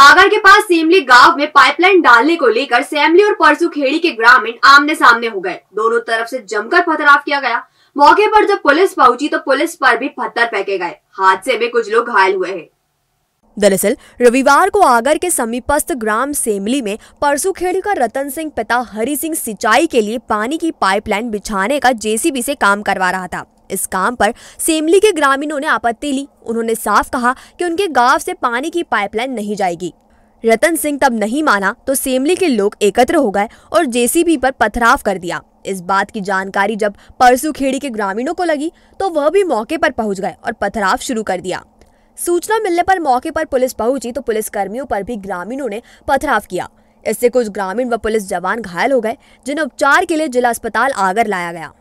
आगर के पास सेमली गांव में पाइपलाइन डालने को लेकर सेमली और परसू खेड़ी के ग्रामीण आमने सामने हो गए दोनों तरफ से जमकर पथराव किया गया मौके पर जब पुलिस पहुंची तो पुलिस पर भी पत्थर फेंके गए हादसे में कुछ लोग घायल हुए हैं दरअसल रविवार को आगर के समीपस्थ ग्राम सेमली में परसुखेड़ी का रतन सिंह पिता हरि सिंह सिंचाई के लिए पानी की पाइपलाइन बिछाने का जेसीबी से काम करवा रहा था इस काम पर सेमली के ग्रामीणों ने आपत्ति ली उन्होंने साफ कहा कि उनके गांव से पानी की पाइपलाइन नहीं जाएगी रतन सिंह तब नहीं माना तो सेमली के लोग एकत्र हो गए और जेसीबी पर पथराव कर दिया इस बात की जानकारी जब परसू खेड़ी के ग्रामीणों को लगी तो वह भी मौके पर पहुंच गए और पथराव शुरू कर दिया सूचना मिलने पर मौके पर पुलिस पहुंची तो पुलिस कर्मियों पर भी ग्रामीणों ने पथराव किया इससे कुछ ग्रामीण व पुलिस जवान घायल हो गए जिन्हें उपचार के लिए जिला अस्पताल आगर लाया गया